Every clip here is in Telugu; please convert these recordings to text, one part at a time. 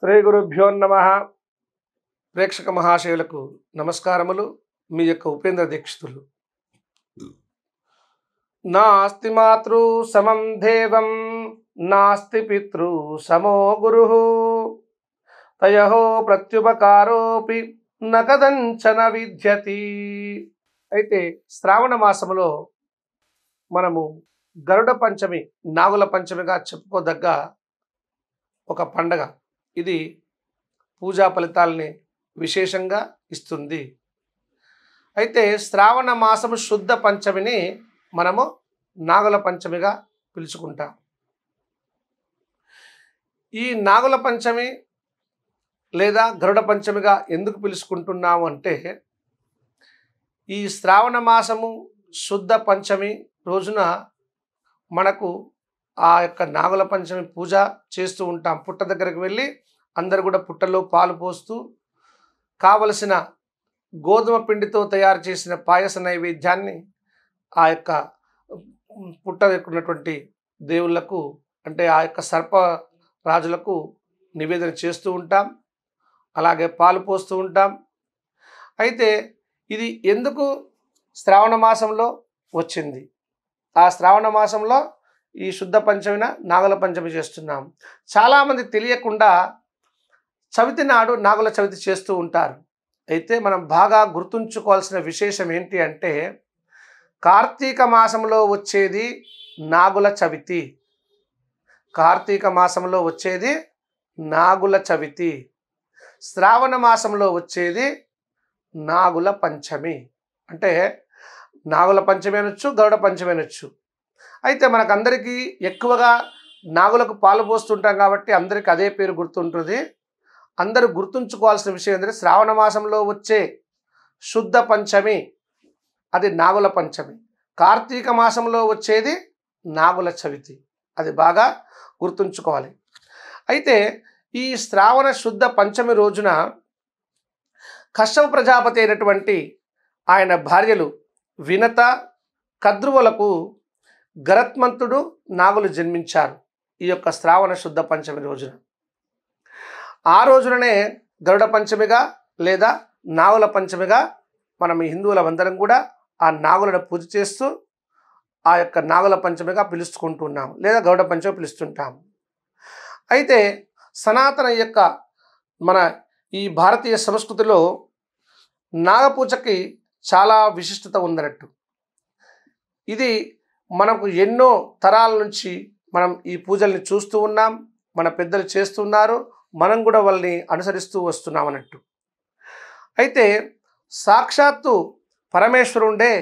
శ్రీ గురుభ్యో నమ ప్రేక్షక మహాశయులకు నమస్కారములు మీ యొక్క ఉపేంద్ర దీక్షితులు నాస్తి మాతృ సమం దేవం నాస్తి పితృ సమో గురు తయో ప్రత్యుపకారోపి నగదంచన విద్యతి అయితే శ్రావణ మాసములో మనము గరుడ పంచమి నాగుల పంచమిగా చెప్పుకోదగ్గ ఒక పండగ ఇది పూజా ఫలితాలని విశేషంగా ఇస్తుంది అయితే శ్రావణ మాసం శుద్ధ పంచమిని మనము నాగుల పంచమిగా పిలుచుకుంటాం ఈ నాగుల పంచమి లేదా గరుడ పంచమిగా ఎందుకు పిలుచుకుంటున్నాము అంటే ఈ శ్రావణ మాసము శుద్ధ పంచమి రోజున మనకు ఆ యొక్క నాగుల పంచమి పూజ చేస్తూ ఉంటాం పుట్ట దగ్గరకు వెళ్ళి అందరు కూడా పుట్టలో పాలు పోస్తూ కావలసిన గోధుమ పిండితో తయారు చేసిన పాయస నైవేద్యాన్ని ఆ యొక్క పుట్ట ఉన్నటువంటి దేవుళ్లకు అంటే ఆ యొక్క సర్ప రాజులకు నివేదన చేస్తూ ఉంటాం అలాగే పాలు పోస్తూ ఉంటాం అయితే ఇది ఎందుకు శ్రావణ మాసంలో వచ్చింది ఆ శ్రావణ మాసంలో ఈ శుద్ధ పంచమిన నాగుల పంచమి చేస్తున్నాం చాలామంది తెలియకుండా చవితి నాడు నాగుల చవితి చేస్తూ ఉంటారు అయితే మనం బాగా గుర్తుంచుకోవాల్సిన విశేషం ఏంటి అంటే కార్తీక మాసంలో వచ్చేది నాగుల చవితి కార్తీక మాసంలో వచ్చేది నాగుల చవితి శ్రావణ మాసంలో వచ్చేది నాగుల పంచమి అంటే నాగుల పంచమి అనొచ్చు గరుడ పంచమి అనొచ్చు అయితే మనకందరికీ ఎక్కువగా నాగులకు పాలు పోస్తుంటాం కాబట్టి అందరికీ అదే పేరు గుర్తుంటుంది అందరూ గుర్తుంచుకోవాల్సిన విషయం ఏంటంటే శ్రావణ మాసంలో వచ్చే శుద్ధ పంచమి అది నాగుల పంచమి కార్తీక మాసంలో వచ్చేది నాగుల చవితి అది బాగా గుర్తుంచుకోవాలి అయితే ఈ శ్రావణ శుద్ధ పంచమి రోజున కశ్యప ప్రజాపతి అయినటువంటి ఆయన భార్యలు వినత కద్రువులకు గరత్మంతుడు నాగులు జన్మించారు ఈ యొక్క శ్రావణ శుద్ధ పంచమి రోజున ఆ రోజుననే గరుడ పంచమిగా లేదా నాగుల పంచమిగా మనం హిందువుల అందరం కూడా ఆ నాగులను పూజ చేస్తూ ఆ యొక్క నాగుల పంచమిగా పిలుచుకుంటున్నాం లేదా గౌడ పంచమి పిలుస్తుంటాం అయితే సనాతన యొక్క మన ఈ భారతీయ సంస్కృతిలో నాగపూజకి చాలా విశిష్టత ఉందన్నట్టు ఇది మనకు ఎన్నో తరాల నుంచి మనం ఈ పూజల్ని చూస్తూ ఉన్నాం మన పెద్దలు చేస్తున్నారు మనం కూడా వాళ్ళని అనుసరిస్తూ వస్తున్నాం అన్నట్టు అయితే సాక్షాత్తు పరమేశ్వరుండే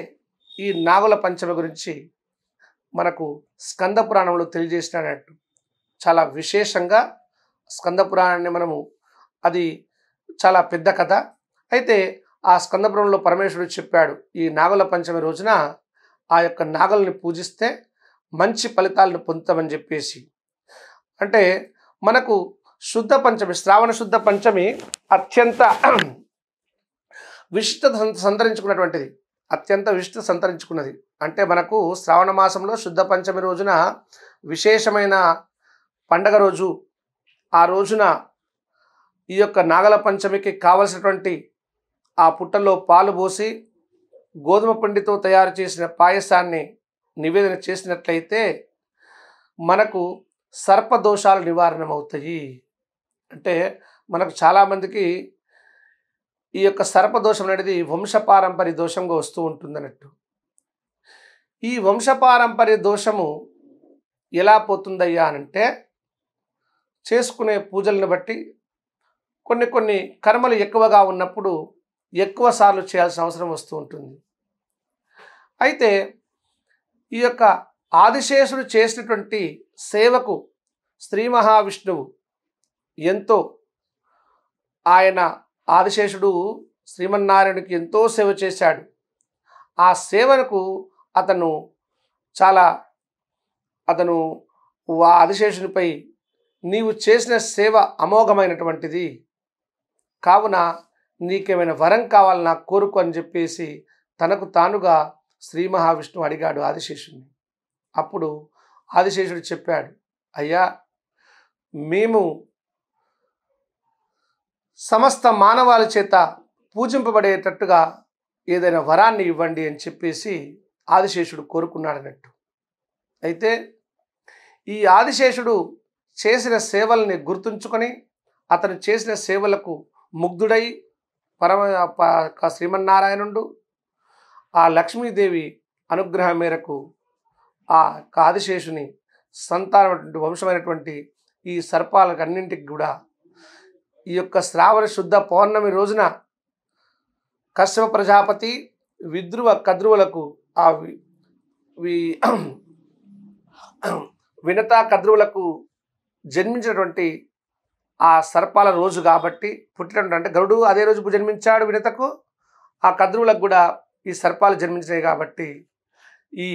ఈ నాగుల పంచమి గురించి మనకు స్కంద పురాణంలో తెలియజేసినట్టు చాలా విశేషంగా స్కంద పురాణాన్ని మనము అది చాలా పెద్ద కథ అయితే ఆ స్కందపురంలో పరమేశ్వరుడు చెప్పాడు ఈ నాగుల పంచమి రోజున ఆ యొక్క నాగల్ని పూజిస్తే మంచి ఫలితాలను పొందుతామని చెప్పేసి అంటే మనకు శుద్ధ పంచమి శ్రావణ శుద్ధ పంచమి అత్యంత విశిష్ట సంతరించుకున్నటువంటిది అత్యంత విశిష్ట సంతరించుకున్నది అంటే మనకు శ్రావణ మాసంలో శుద్ధ పంచమి రోజున విశేషమైన పండగ రోజు ఆ రోజున ఈ యొక్క నాగల పంచమికి కావలసినటువంటి ఆ పుట్టలో పాలు పోసి గోధుమ పిండితో తయారు చేసిన పాయసాన్ని నివేదన చేసినట్లయితే మనకు సర్పదోషాలు నివారణమవుతాయి అంటే మనకు చాలామందికి ఈ యొక్క సర్పదోషం అనేది వంశపారంపర్య దోషంగా వస్తూ ఉంటుందన్నట్టు ఈ వంశపారంపర్య దోషము ఎలా పోతుందయ్యా అనంటే చేసుకునే పూజలను బట్టి కొన్ని కొన్ని కర్మలు ఎక్కువగా ఉన్నప్పుడు ఎక్కువ సార్లు చేయాల్సిన అవసరం వస్తూ ఉంటుంది అయితే ఈ యొక్క ఆదిశేషుడు చేసినటువంటి సేవకు శ్రీ మహావిష్ణువు ఎంతో ఆయన ఆదిశేషుడు శ్రీమన్నారాయణకి ఎంతో సేవ చేశాడు ఆ సేవలకు అతను చాలా అతను ఆ ఆదిశేషునిపై నీవు చేసిన సేవ అమోఘమైనటువంటిది కావున నీకేమైనా వరం కావాలి నాకు కోరుకు అని చెప్పేసి తనకు తానుగా శ్రీ మహావిష్ణువు అడిగాడు ఆదిశేషుడిని అప్పుడు ఆదిశేషుడు చెప్పాడు అయ్యా మేము సమస్త మానవాల చేత పూజింపబడేటట్టుగా ఏదైనా వరాన్ని ఇవ్వండి అని చెప్పేసి ఆదిశేషుడు కోరుకున్నాడన్నట్టు అయితే ఈ ఆదిశేషుడు చేసిన సేవల్ని గుర్తుంచుకొని అతను చేసిన సేవలకు ముగ్ధుడై పరమ శ్రీమన్నారాయణుడు ఆ లక్ష్మీదేవి అనుగ్రహం మేరకు ఆ కాదిశేషుని సంతానమైనటువంటి వంశమైనటువంటి ఈ సర్పాలకన్నింటికి కూడా ఈ యొక్క శ్రావణ శుద్ధ పౌర్ణమి రోజున కశ్యప ప్రజాపతి విద్రువ కద్రువులకు ఆ వినతా కద్రువులకు జన్మించినటువంటి ఆ సర్పాల రోజు కాబట్టి పుట్టినటువంటి అంటే గరుడు అదే రోజు జన్మించాడు వినతకు ఆ కద్రువులకు కూడా ఈ సర్పాలు జన్మించాయి కాబట్టి ఈ